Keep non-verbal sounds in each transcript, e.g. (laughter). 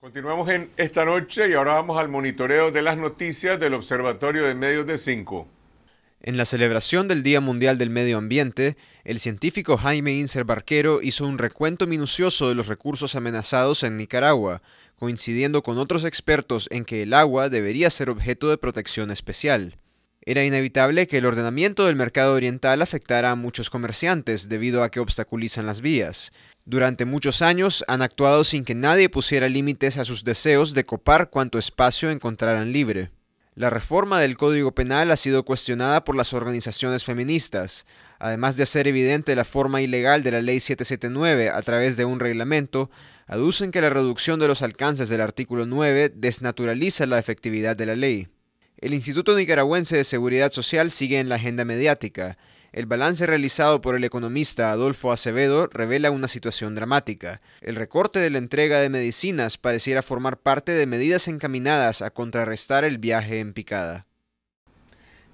Continuamos en esta noche y ahora vamos al monitoreo de las noticias del Observatorio de Medios de 5. En la celebración del Día Mundial del Medio Ambiente, el científico Jaime Inser Barquero hizo un recuento minucioso de los recursos amenazados en Nicaragua, coincidiendo con otros expertos en que el agua debería ser objeto de protección especial. Era inevitable que el ordenamiento del mercado oriental afectara a muchos comerciantes debido a que obstaculizan las vías. Durante muchos años han actuado sin que nadie pusiera límites a sus deseos de copar cuanto espacio encontraran libre. La reforma del Código Penal ha sido cuestionada por las organizaciones feministas, además de hacer evidente la forma ilegal de la Ley 779 a través de un reglamento, aducen que la reducción de los alcances del artículo 9 desnaturaliza la efectividad de la ley. El Instituto Nicaragüense de Seguridad Social sigue en la agenda mediática, el balance realizado por el economista Adolfo Acevedo revela una situación dramática. El recorte de la entrega de medicinas pareciera formar parte de medidas encaminadas a contrarrestar el viaje en picada.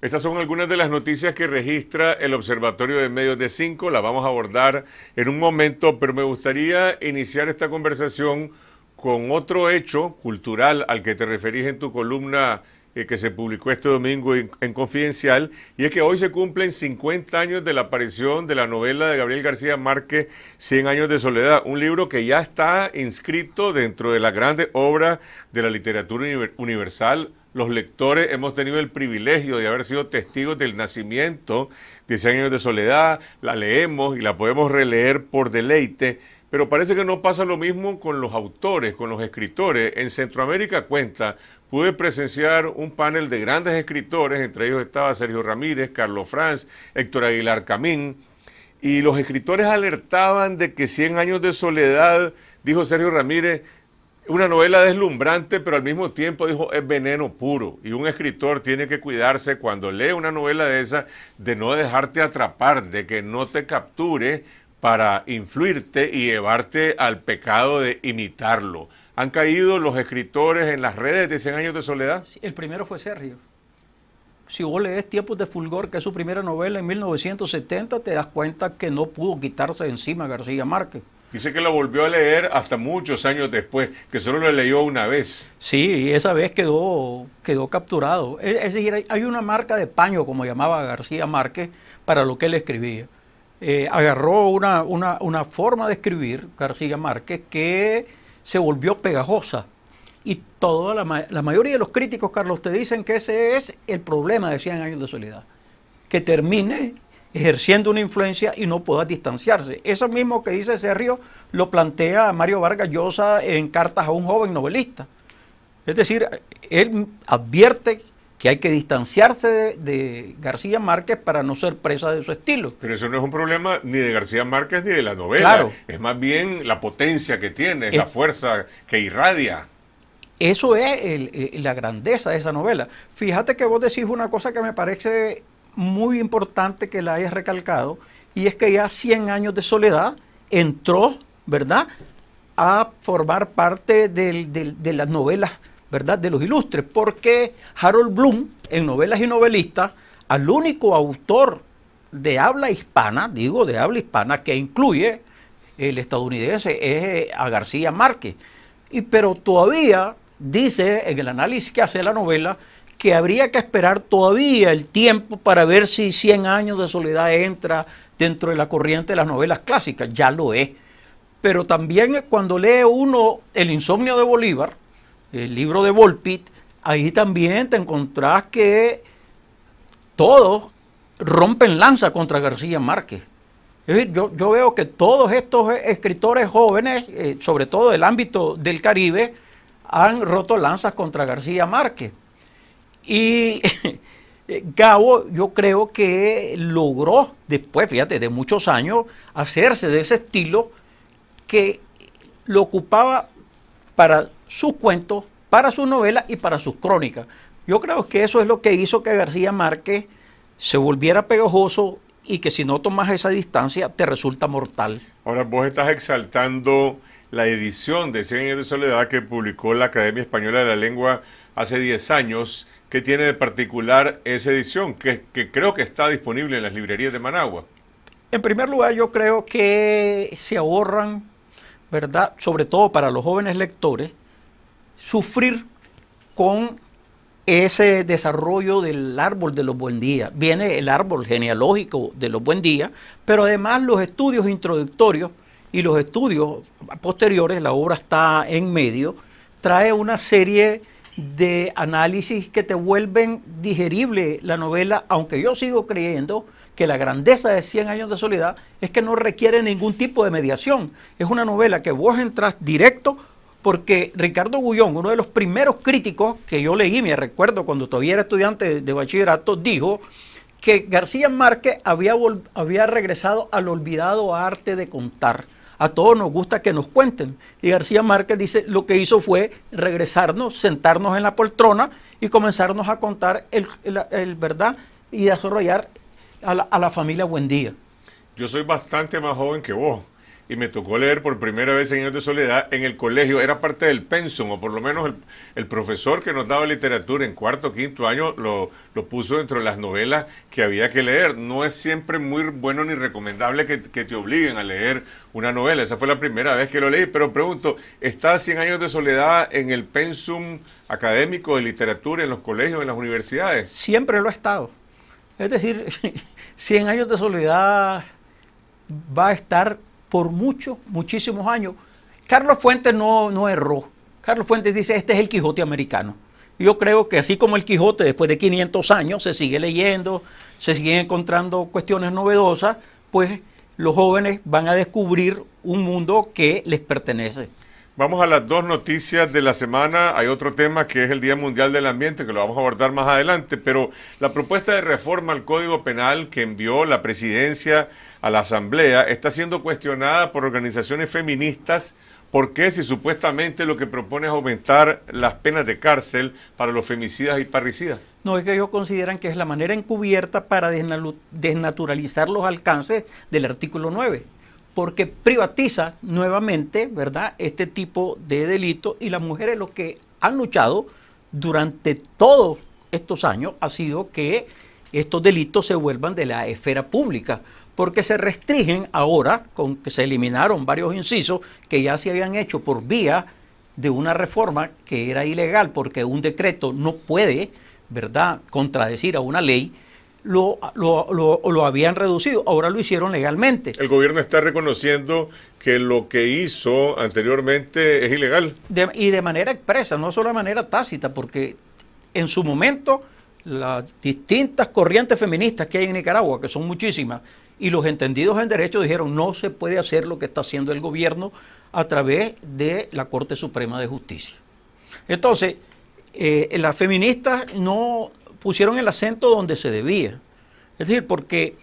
Estas son algunas de las noticias que registra el Observatorio de Medios de Cinco. La vamos a abordar en un momento, pero me gustaría iniciar esta conversación con otro hecho cultural al que te referís en tu columna eh, que se publicó este domingo en, Confidencial, y es que hoy se cumplen 50 años de la aparición de la novela de Gabriel García Márquez, 100 años de soledad, un libro que ya está inscrito dentro de la grandes obra de la literatura universal. Los lectores hemos tenido el privilegio de haber sido testigos del nacimiento de 100 años de soledad, la leemos y la podemos releer por deleite. Pero parece que no pasa lo mismo con los autores, con los escritores. En Centroamérica cuenta pude presenciar un panel de grandes escritores, entre ellos estaba Sergio Ramírez, Carlos Franz, Héctor Aguilar Camín, y los escritores alertaban de que 100 años de soledad, dijo Sergio Ramírez, una novela deslumbrante, pero al mismo tiempo dijo, es veneno puro. Y un escritor tiene que cuidarse cuando lee una novela de esa de no dejarte atrapar, de que no te capture para influirte y llevarte al pecado de imitarlo, han caído los escritores en las redes de 100 años de soledad. el primero fue Sergio. Si vos lees Tiempos de Fulgor, que es su primera novela en 1970, te das cuenta que no pudo quitarse encima García Márquez. Dice que lo volvió a leer hasta muchos años después, que solo lo leyó una vez. Sí, esa vez quedó, quedó capturado. Es, decir, hay, una marca de paño, como llamaba García Márquez, para lo que él escribía. Eh, agarró una, una, forma de escribir, García Márquez, que se volvió pegajosa. Y toda la, mayoría de los críticos, Carlos, te dicen que ese es el problema de 100 años de soledad. Que termine ejerciendo una influencia y no pueda distanciarse. Eso mismo que dice Sergio lo plantea Mario Vargas Llosa en cartas a un joven novelista. Es decir, él advierte que hay que distanciarse de, García Márquez para no ser presa de su estilo. Pero eso no es un problema ni de García Márquez ni de la novela. Es más bien la potencia que tiene, la fuerza que irradia. Eso es la grandeza de esa novela. Fíjate que vos decís una cosa que me parece muy importante que la hayas recalcado, y es que ya 100 años de soledad entró, ¿verdad?, a formar parte de las novelas ¿verdad?, de los ilustres, porque Harold Bloom, en novelas y novelistas, al único autor de habla hispana, digo de habla hispana, que incluye el estadounidense, es eh, a García Márquez. Y, pero todavía dice en el análisis que hace la novela que habría que esperar todavía el tiempo para ver si 100 años de soledad entra dentro de la corriente de las novelas clásicas. Ya lo es. Pero también cuando lee uno El insomnio de Bolívar, el libro de Volpit, ahí también te encontrás que todos rompen lanza contra García Márquez. Yo, yo veo que todos estos e, escritores jóvenes, eh, sobre todo del ámbito del Caribe, han roto lanzas contra García Márquez. Y (laughs) Gabo, yo creo que logró, después, fíjate, de muchos años, hacerse de ese estilo que lo ocupaba para sus cuentos, para sus novelas y para sus crónicas. Yo creo que eso es lo que hizo que García Márquez se volviera pegajoso y que si no tomas esa distancia te resulta mortal. Ahora vos estás exaltando la edición de 100 años de soledad que publicó la Academia Española de la Lengua hace 10 años. ¿Qué tiene de particular esa edición que, que creo que está disponible en las librerías de Managua? En primer lugar, yo creo que se ahorran, ¿verdad? Sobre todo para los jóvenes lectores, sufrir con ese desarrollo del árbol de los buen días. Viene el árbol genealógico de los buen días, pero además los estudios introductorios y los estudios posteriores, la obra está en medio, trae una serie de análisis que te vuelven digerible la novela, aunque yo sigo creyendo que la grandeza de 100 años de soledad es que no requiere ningún tipo de mediación. Es una novela que vos entras directo porque Ricardo Gullón, uno de los primeros críticos que yo leí, me recuerdo cuando todavía era estudiante de bachillerato, dijo que García Márquez había, regresado al olvidado arte de contar. A todos nos gusta que nos cuenten. Y García Márquez dice, lo que hizo fue regresarnos, sentarnos en la poltrona y comenzarnos a contar el, verdad y desarrollar a la, a la familia Buendía. Yo soy bastante más joven que vos y me tocó leer por primera vez Años de Soledad en el colegio, era parte del pensum, o por lo menos el, profesor que nos daba literatura en cuarto, quinto año lo, puso dentro de las novelas que había que leer. No es siempre muy bueno ni recomendable que, que, te obliguen a leer una novela, esa fue la primera vez que lo leí, pero pregunto, ¿está 100 años de soledad en el pensum académico de literatura, en los colegios, en las universidades? Siempre lo ha estado. Es decir, 100 (laughs) años de soledad va a estar por muchos, muchísimos años. Carlos Fuentes no, no erró. Carlos Fuentes dice, este es el Quijote americano. Yo creo que así como el Quijote después de 500 años se sigue leyendo, se siguen encontrando cuestiones novedosas, pues los jóvenes van a descubrir un mundo que les pertenece. Vamos a las dos noticias de la semana. Hay otro tema que es el Día Mundial del Ambiente, que lo vamos a abordar más adelante, pero la propuesta de reforma al Código Penal que envió la presidencia a la Asamblea está siendo cuestionada por organizaciones feministas. porque qué si supuestamente lo que propone es aumentar las penas de cárcel para los femicidas y parricidas? No, es que ellos consideran que es la manera encubierta para desnaturalizar los alcances del artículo 9 porque privatiza nuevamente, ¿verdad?, este tipo de delito y las mujeres lo que han luchado durante todos estos años ha sido que estos delitos se vuelvan de la esfera pública, porque se restringen ahora, con que se eliminaron varios incisos que ya se habían hecho por vía de una reforma que era ilegal, porque un decreto no puede, ¿verdad?, contradecir a una ley, lo, habían reducido, ahora lo hicieron legalmente. El gobierno está reconociendo que lo que hizo anteriormente es ilegal. y de manera expresa, no solo de manera tácita, porque en su momento las distintas corrientes feministas que hay en Nicaragua, que son muchísimas, y los entendidos en derecho dijeron no se puede hacer lo que está haciendo el gobierno a través de la Corte Suprema de Justicia. Entonces, eh, las feministas no, pusieron el acento donde se debía. Es decir, porque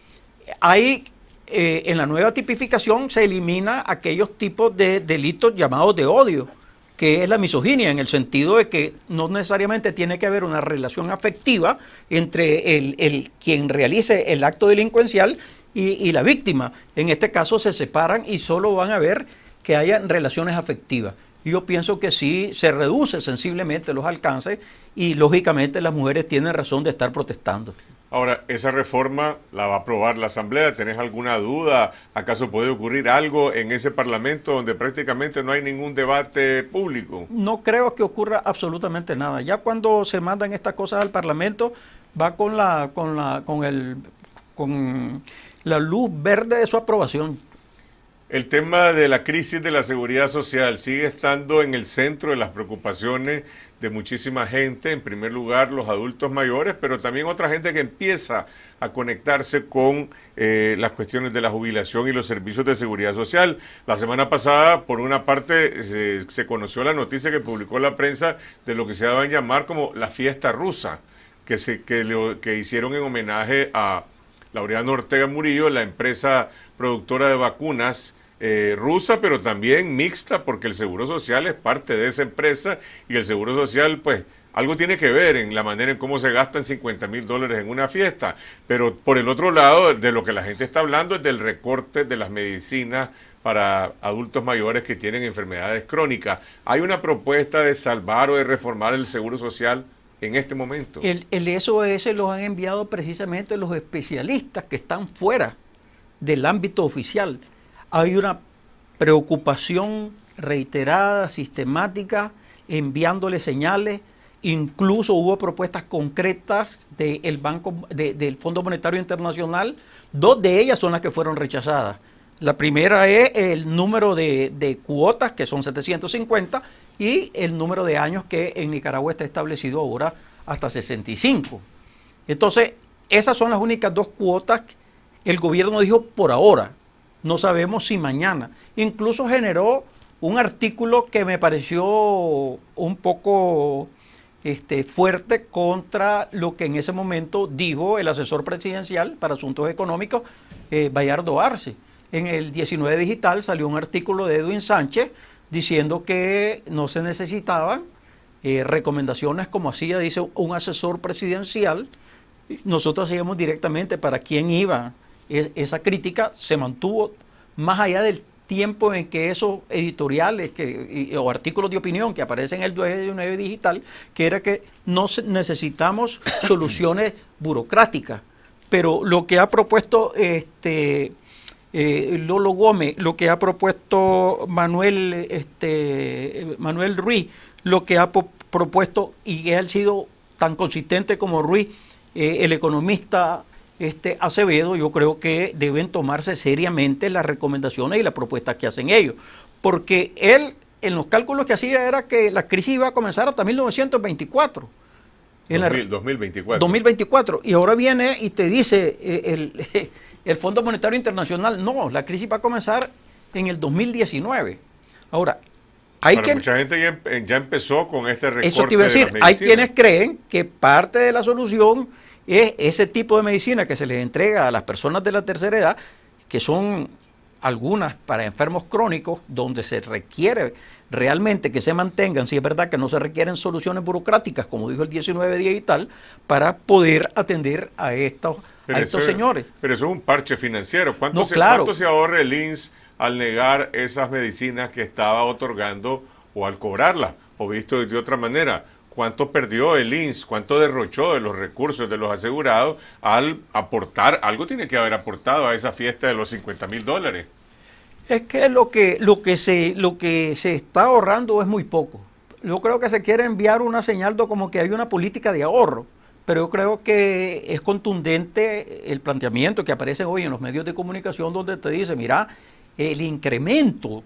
hay eh, en la nueva tipificación se elimina aquellos tipos de delitos llamados de odio, que es la misoginia, en el sentido de que no necesariamente tiene que haber una relación afectiva entre el, quien realice el acto delincuencial y, la víctima. En este caso se separan y solo van a ver que haya relaciones afectivas yo pienso que sí se reduce sensiblemente los alcances y lógicamente las mujeres tienen razón de estar protestando. Ahora, esa reforma la va a aprobar la Asamblea. ¿Tenés alguna duda? ¿Acaso puede ocurrir algo en ese Parlamento donde prácticamente no hay ningún debate público? No creo que ocurra absolutamente nada. Ya cuando se mandan estas cosas al Parlamento, va con la, con la, con el, con la luz verde de su aprobación. El tema de la crisis de la seguridad social sigue estando en el centro de las preocupaciones de muchísima gente, en primer lugar los adultos mayores, pero también otra gente que empieza a conectarse con eh, las cuestiones de la jubilación y los servicios de seguridad social. La semana pasada, por una parte, se, conoció la noticia que publicó la prensa de lo que se daba a llamar como la fiesta rusa, que, se, que, que hicieron en homenaje a Laureano Ortega Murillo, la empresa productora de vacunas eh, rusa, pero también mixta, porque el Seguro Social es parte de esa empresa y el Seguro Social, pues, algo tiene que ver en la manera en cómo se gastan 50 mil dólares en una fiesta. Pero por el otro lado, de lo que la gente está hablando es del recorte de las medicinas para adultos mayores que tienen enfermedades crónicas. ¿Hay una propuesta de salvar o de reformar el Seguro Social? en este momento. El, el SOS los han enviado precisamente los especialistas que están fuera del ámbito oficial hay una preocupación reiterada, sistemática, enviándole señales. Incluso hubo propuestas concretas del Banco, del Fondo Monetario Internacional. Dos de ellas son las que fueron rechazadas. La primera es el número de, de, cuotas, que son 750, y el número de años que en Nicaragua está establecido ahora hasta 65. Entonces, esas son las únicas dos cuotas que el gobierno dijo por ahora no sabemos si mañana. Incluso generó un artículo que me pareció un poco este, fuerte contra lo que en ese momento dijo el asesor presidencial para asuntos económicos, eh, Bayardo Arce. En el 19 Digital salió un artículo de Edwin Sánchez diciendo que no se necesitaban eh, recomendaciones como hacía, dice, un asesor presidencial. Nosotros íbamos directamente para quién iba esa crítica se mantuvo más allá del tiempo en que esos editoriales que, o artículos de opinión que aparecen en el 2019 digital, que era que no necesitamos (coughs) soluciones burocráticas. Pero lo que ha propuesto este eh, Lolo Gómez, lo que ha propuesto Manuel, este, Manuel Ruiz, lo que ha propuesto y que ha sido tan consistente como Ruiz, eh, el economista este, Acevedo, yo creo que deben tomarse seriamente las recomendaciones y las propuestas que hacen ellos. Porque él, en los cálculos que hacía, era que la crisis iba a comenzar hasta 1924. en 2024. 2024. Y ahora viene y te dice eh, el, (laughs) el Fondo Monetario Internacional, no, la crisis va a comenzar en el 2019. Ahora, hay que, mucha gente ya, empezó con este recorte Eso te iba a decir, hay quienes creen que parte de la solución es ese tipo de medicina que se les entrega a las personas de la tercera edad, que son algunas para enfermos crónicos, donde se requiere realmente que se mantengan, si es verdad que no se requieren soluciones burocráticas, como dijo el 19 día y tal, para poder atender a estos, estos señores. Pero eso es un parche financiero. ¿Cuánto, se, ¿Cuánto se ahorra el INS al negar esas medicinas que estaba otorgando o al cobrarlas? O visto de otra manera, cuánto perdió el INS, cuánto derrochó de los recursos de los asegurados al aportar, algo tiene que haber aportado a esa fiesta de los 50 mil dólares. Es que lo que, lo, que se, lo que se está ahorrando es muy poco. Yo creo que se quiere enviar una señal como que hay una política de ahorro, pero yo creo que es contundente el planteamiento que aparece hoy en los medios de comunicación donde te dice, mira, el incremento,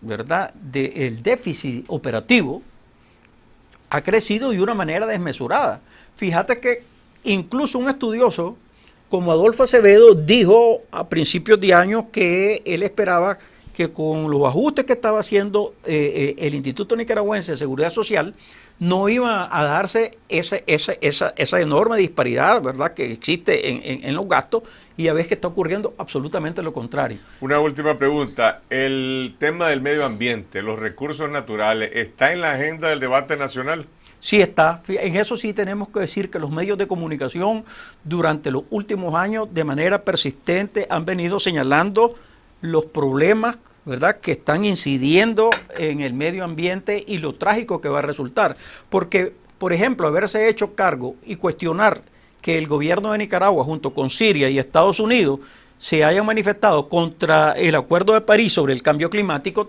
¿verdad?, del déficit operativo ha crecido de una manera desmesurada. Fíjate que incluso un estudioso como Adolfo Acevedo dijo a principios de año que él esperaba que con los ajustes que estaba haciendo eh, eh, el Instituto Nicaragüense de Seguridad Social no iba a darse esa, enorme disparidad ¿verdad? que existe en, los gastos y a veces que está ocurriendo absolutamente lo contrario. Una última pregunta. El tema del medio ambiente, los recursos naturales, ¿está en la agenda del debate nacional? Sí está, en eso sí tenemos que decir que los medios de comunicación durante los últimos años de manera persistente han venido señalando los problemas ¿verdad? que están incidiendo en el medio ambiente y lo trágico que va a resultar. Porque, por ejemplo, haberse hecho cargo y cuestionar que el gobierno de Nicaragua, junto con Siria y Estados Unidos, se hayan manifestado contra el Acuerdo de París sobre el cambio climático.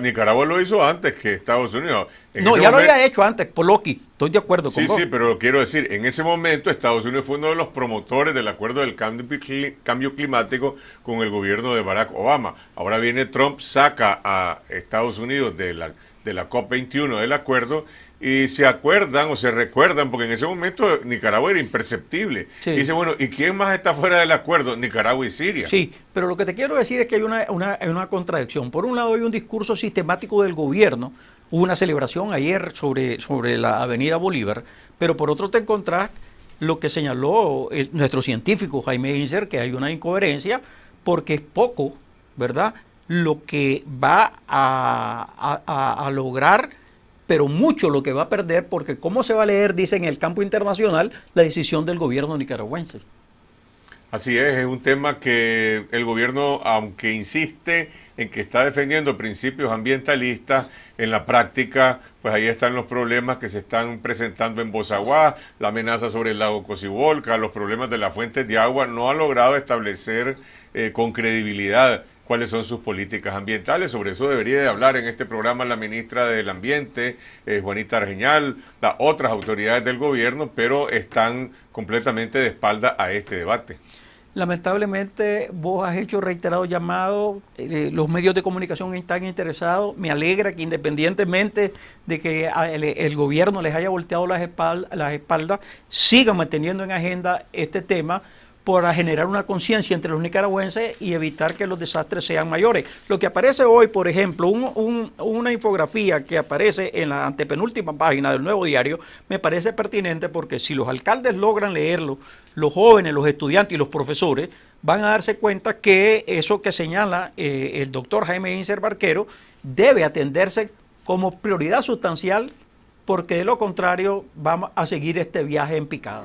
Nicaragua lo hizo antes que Estados Unidos. no, ya lo había hecho antes, por Estoy de acuerdo con Sí, sí, pero quiero decir, en ese momento Estados Unidos fue uno de los promotores del acuerdo del cambio climático con el gobierno de Barack Obama. Ahora viene Trump, saca a Estados Unidos de la, de la COP21 del acuerdo y se acuerdan o se recuerdan, porque en ese momento Nicaragua era imperceptible. dice, bueno, ¿y quién más está fuera del acuerdo? Nicaragua y Siria. Sí, pero lo que te quiero decir es que hay una, una, contradicción. Por un lado hay un discurso sistemático del gobierno, hubo una celebración ayer sobre, sobre la avenida Bolívar, pero por otro te encontrás lo que señaló eh, nuestro científico Jaime Inser, que hay una incoherencia, porque es poco, ¿verdad? Lo que va a, a, a lograr pero mucho lo que va a perder porque cómo se va a leer, dice en el campo internacional, la decisión del gobierno nicaragüense. Así es, es un tema que el gobierno, aunque insiste en que está defendiendo principios ambientalistas, en la práctica, pues ahí están los problemas que se están presentando en Bozaguá, la amenaza sobre el lago Cocibolca, los problemas de las fuentes de agua, no ha logrado establecer eh, con credibilidad cuáles son sus políticas ambientales. Sobre eso debería de hablar en este programa la ministra del Ambiente, eh, Juanita Argeñal, las otras autoridades del gobierno, pero están completamente de espalda a este debate. Lamentablemente vos has hecho reiterado llamado eh, los medios de comunicación están interesados, me alegra que independientemente de que el, gobierno les haya volteado las, espaldas, las espaldas, sigan manteniendo en agenda este tema para generar una conciencia entre los nicaragüenses y evitar que los desastres sean mayores. Lo que aparece hoy, por ejemplo, una infografía que aparece en la antepenúltima página del nuevo diario, me parece pertinente porque si los alcaldes logran leerlo, los jóvenes, los estudiantes y los profesores van a darse cuenta que eso que señala eh, el doctor Jaime Inser Barquero debe atenderse como prioridad sustancial porque de lo contrario vamos a seguir este viaje en picada.